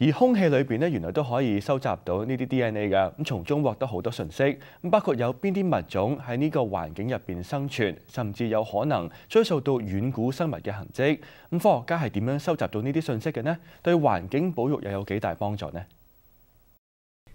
而空氣裏邊咧，原來都可以收集到呢啲 DNA 嘅，咁從中獲得好多信息，咁包括有邊啲物種喺呢個環境入邊生存，甚至有可能追溯到遠古生物嘅痕跡。咁科學家係點樣收集到呢啲信息嘅呢？對環境保育又有幾大幫助呢？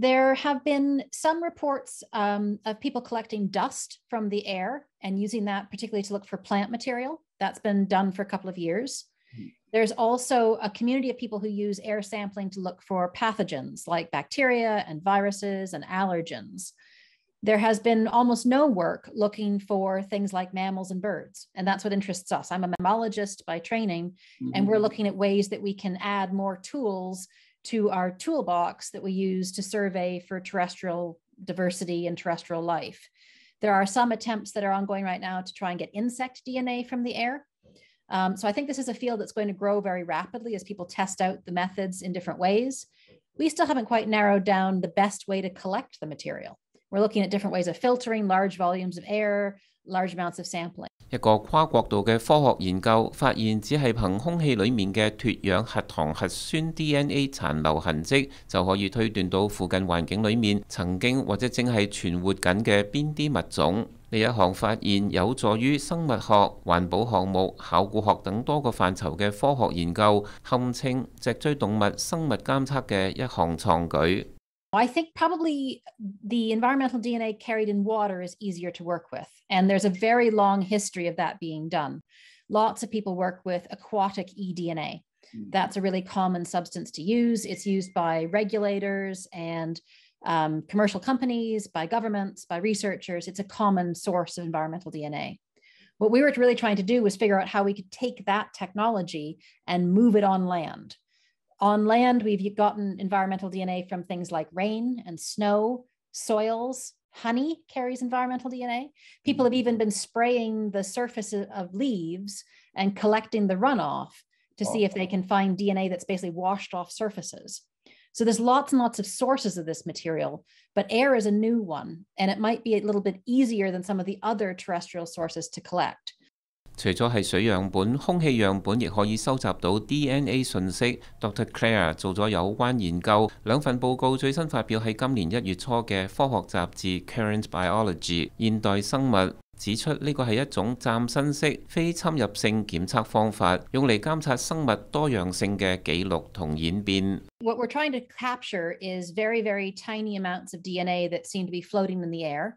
There have been some reports um, of people collecting dust from the air and using that particularly to look for plant material. That's been done for a couple of years. Hmm. There's also a community of people who use air sampling to look for pathogens like bacteria and viruses and allergens. There has been almost no work looking for things like mammals and birds. And that's what interests us. I'm a mammalogist by training, mm-hmm. and we're mm-hmm. looking at ways that we can add more tools to our toolbox that we use to survey for terrestrial diversity and terrestrial life. There are some attempts that are ongoing right now to try and get insect DNA from the air. Um, so I think this is a field that's going to grow very rapidly as people test out the methods in different ways. We still haven't quite narrowed down the best way to collect the material. We're looking at different ways of filtering large volumes of air, large sampling amounts。of 一个跨国度嘅科学研究发现，只系凭空气里面嘅脱氧核糖核酸 DNA 残留痕迹，就可以推断到附近环境里面曾经或者正系存活紧嘅边啲物种。呢一项发现有助于生物学、环保项目、考古学等多个范畴嘅科学研究，堪称脊椎动物生物监测嘅一项创举。I think probably the environmental DNA carried in water is easier to work with. And there's a very long history of that being done. Lots of people work with aquatic eDNA. Mm. That's a really common substance to use. It's used by regulators and um, commercial companies, by governments, by researchers. It's a common source of environmental DNA. What we were really trying to do was figure out how we could take that technology and move it on land on land, we've gotten environmental DNA from things like rain and snow, soils, honey carries environmental DNA. People have mm. even been spraying the surfaces of leaves and collecting the runoff to see if they can find DNA that's basically washed off surfaces. So there's lots and lots of sources of this material, but air is a new one, and it might be a little bit easier than some of the other terrestrial sources to collect. 除咗係水樣本、空氣樣本，亦可以收集到 DNA 信息。Dr. Claire 做咗有關研究，兩份報告最新發表喺今年一月初嘅《科學雜誌 Current Biology 現代生物》，指出呢個係一種暫新式非侵入性檢測方法，用嚟監察生物多樣性嘅記錄同演變。What we're trying to capture is very, very tiny amounts of DNA that seem to be floating in the air.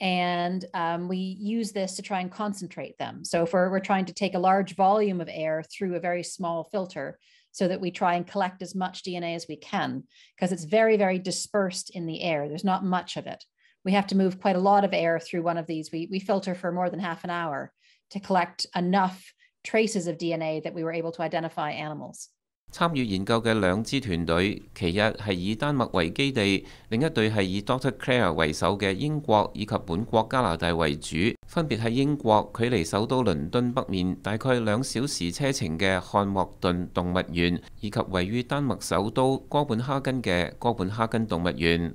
and um, we use this to try and concentrate them. So if we're, we're trying to take a large volume of air through a very small filter so that we try and collect as much DNA as we can, because it's very, very dispersed in the air. There's not much of it. We have to move quite a lot of air through one of these. We, we filter for more than half an hour to collect enough traces of DNA that we were able to identify animals. 參與研究嘅兩支團隊，其一係以丹麥為基地，另一隊係以 Doctor Clare 為首嘅英國以及本國加拿大為主，分別喺英國距離首都倫敦北面大概兩小時車程嘅漢莫頓動物園，以及位於丹麥首都哥本哈根嘅哥本哈根動物園。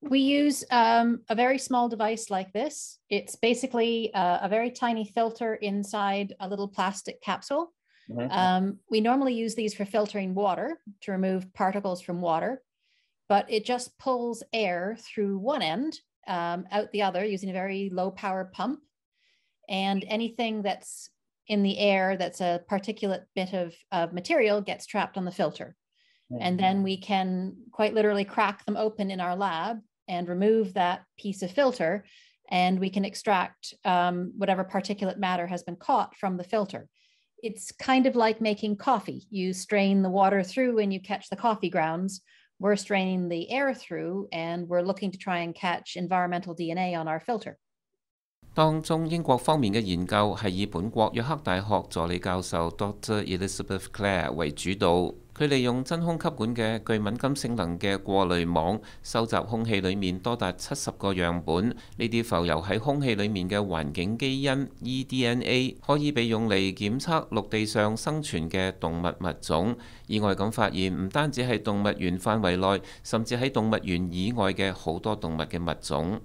We use a very small device like this. It's basically a very tiny filter inside a little plastic capsule. Mm-hmm. Um, we normally use these for filtering water to remove particles from water, but it just pulls air through one end um, out the other using a very low power pump. And anything that's in the air that's a particulate bit of, of material gets trapped on the filter. Mm-hmm. And then we can quite literally crack them open in our lab and remove that piece of filter. And we can extract um, whatever particulate matter has been caught from the filter it's kind of like making coffee. You strain the water through and you catch the coffee grounds. We're straining the air through and we're looking to try and catch environmental DNA on our filter. 當中英國方面嘅研究係以本國約克大學助理教授 Dr. Elizabeth Clare 為主導。佢利用真空吸管嘅具敏感性能嘅过滤网，收集空气里面多达七十个样本，呢啲浮游喺空气里面嘅环境基因 eDNA 可以被用嚟检测陆地上生存嘅动物物种。意外咁发现，唔单止系动物园范围内，甚至喺动物园以外嘅好多动物嘅物种。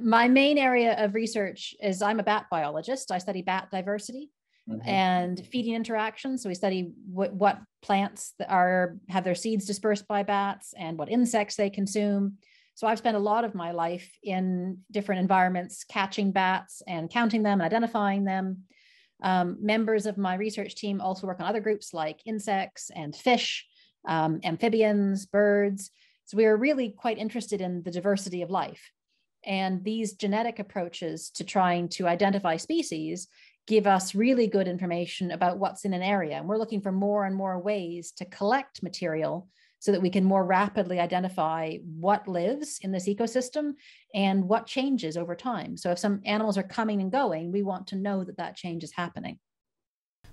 My main area of research is I'm a bat biologist. I study bat diversity. Mm-hmm. and feeding interactions. So we study what, what plants are have their seeds dispersed by bats and what insects they consume. So I've spent a lot of my life in different environments catching bats and counting them and identifying them. Um, members of my research team also work on other groups like insects and fish, um, amphibians, birds. So we are really quite interested in the diversity of life. And these genetic approaches to trying to identify species give us really good information about what's in an area. And we're looking for more and more ways to collect material so that we can more rapidly identify what lives in this ecosystem and what changes over time. So if some animals are coming and going, we want to know that that change is happening.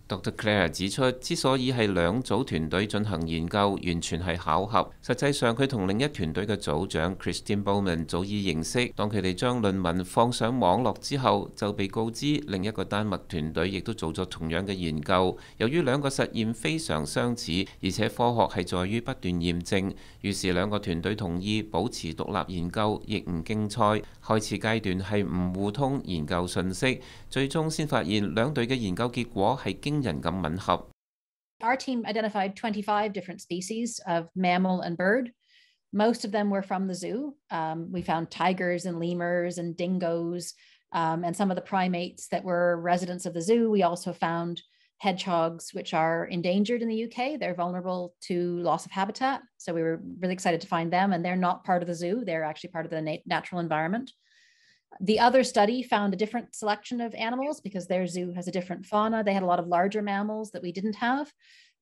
Dr. Claire 指出，之所以係兩組團隊進行研究，完全係巧合。實際上，佢同另一團隊嘅組長 h r i s t i n Bowman 早已認識。當佢哋將論文放上網絡之後，就被告知另一個丹麥團隊亦都做咗同樣嘅研究。由於兩個實驗非常相似，而且科學係在於不斷驗證，於是兩個團隊同意保持獨立研究，亦唔競賽。開始階段係唔互通研究信息，最終先發現兩隊嘅研究結果係經。Our team identified 25 different species of mammal and bird. Most of them were from the zoo. Um, we found tigers and lemurs and dingoes um, and some of the primates that were residents of the zoo. We also found hedgehogs, which are endangered in the UK. They're vulnerable to loss of habitat. So we were really excited to find them, and they're not part of the zoo. They're actually part of the natural environment. The other study found a different selection of animals because their zoo has a different fauna. They had a lot of larger mammals that we didn't have.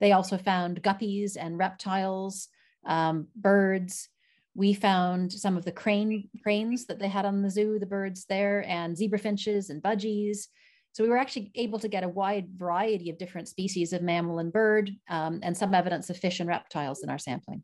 They also found guppies and reptiles, um, birds. We found some of the crane cranes that they had on the zoo, the birds there, and zebra finches and budgies. So we were actually able to get a wide variety of different species of mammal and bird, um, and some evidence of fish and reptiles in our sampling.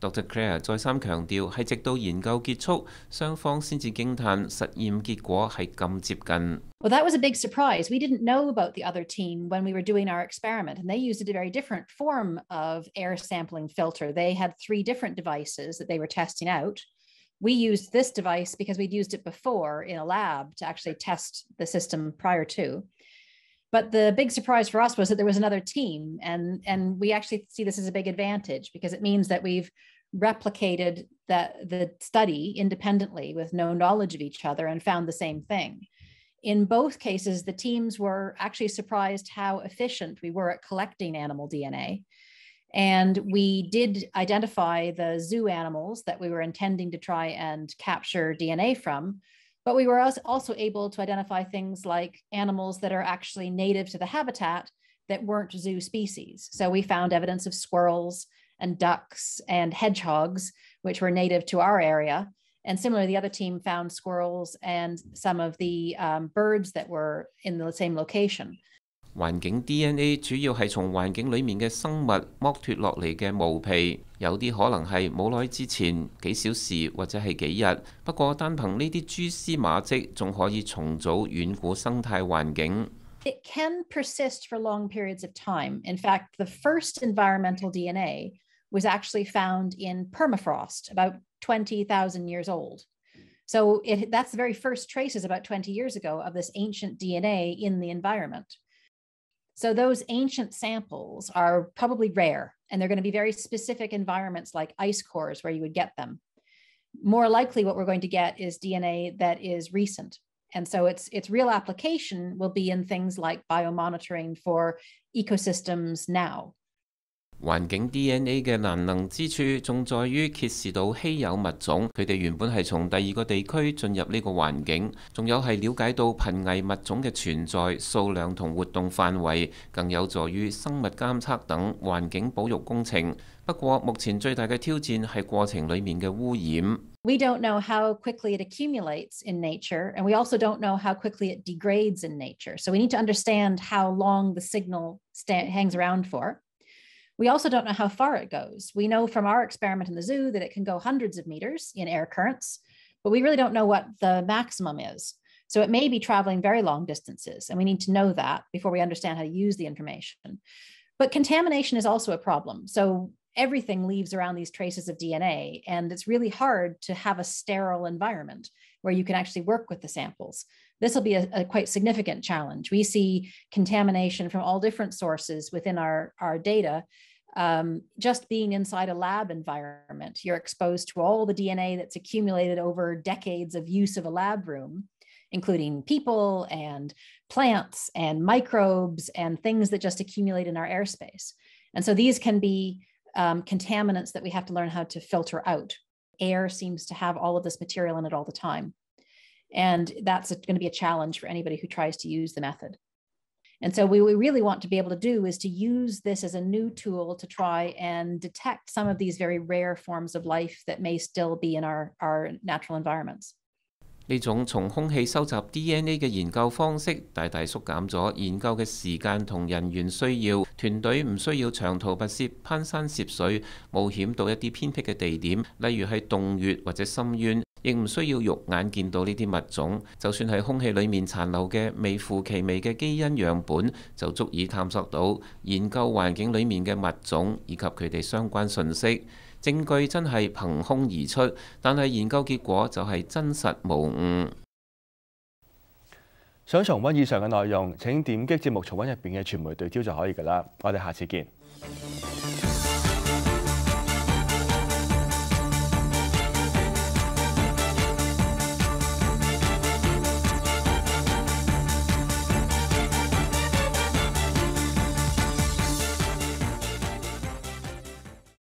Dr. Clare that was a big surprise. We didn't know about the other team when we were doing our experiment, and they used a very different form of air sampling filter. They had three different devices that they were testing out. We used this device because we'd used it before in a lab to actually test the system prior to. But the big surprise for us was that there was another team, and, and we actually see this as a big advantage because it means that we've replicated the, the study independently with no knowledge of each other and found the same thing. In both cases, the teams were actually surprised how efficient we were at collecting animal DNA. And we did identify the zoo animals that we were intending to try and capture DNA from, but we were also able to identify things like animals that are actually native to the habitat that weren't zoo species. So we found evidence of squirrels, and ducks and hedgehogs, which were native to our area. And similarly, the other team found squirrels and some of the um, birds that were in the same location. 環境 DNA 主要係從環境裡面嘅生物剝脱落嚟嘅毛皮，有啲可能係冇耐之前幾小時或者係幾日。不過單憑呢啲蛛絲馬跡，仲可以重組遠古生態環境。It can persist for long periods of time. In fact, the first environmental DNA was actually found in permafrost about 20,000 years old. So it, that's the very first traces about 20 years ago of this ancient DNA in the environment. So those ancient samples are probably rare and they're going to be very specific environments like ice cores where you would get them. More likely what we're going to get is DNA that is recent. And so its its real application will be in things like biomonitoring for ecosystems now 環境 D N A 嘅難能之處，仲在於揭示到稀有物種，佢哋原本係從第二個地區進入呢個環境；仲有係了解到貧危物種嘅存在數量同活動範圍，更有助於生物監測等環境保育工程。不過，目前最大嘅挑戰係過程裡面嘅污染。We don't know how quickly it accumulates in nature, and we also don't know how quickly it degrades in nature. So we need to understand how long the signal hangs around for. We also don't know how far it goes. We know from our experiment in the zoo that it can go hundreds of meters in air currents, but we really don't know what the maximum is. So it may be traveling very long distances, and we need to know that before we understand how to use the information. But contamination is also a problem. So everything leaves around these traces of DNA, and it's really hard to have a sterile environment where you can actually work with the samples this will be a, a, quite significant challenge. We see contamination from all different sources within our, our data. Um, just being inside a lab environment, you're exposed to all the DNA that's accumulated over decades of use of a lab room, including people and plants and microbes and things that just accumulate in our airspace. And so these can be um, contaminants that we have to learn how to filter out. Air seems to have all of this material in it all the time. And that's going to be a challenge for anybody who tries to use the method. And so, what we really want to be able to do is to use this as a new tool to try and detect some of these very rare forms of life that may still be in our, our natural environments. 呢種從空氣收集 DNA 嘅研究方式，大大縮減咗研究嘅時間同人員需要，團隊唔需要長途跋涉、攀山涉水、冒險到一啲偏僻嘅地點，例如係洞穴或者深淵。亦唔需要肉眼見到呢啲物種，就算係空氣里面殘留嘅微乎其微嘅基因樣本，就足以探索到研究環境里面嘅物種以及佢哋相關信息。證據真係憑空而出，但係研究結果就係真實無誤。想重温以上嘅內容，请点击節目重温入边嘅傳媒對焦就可以噶啦。我哋下次見。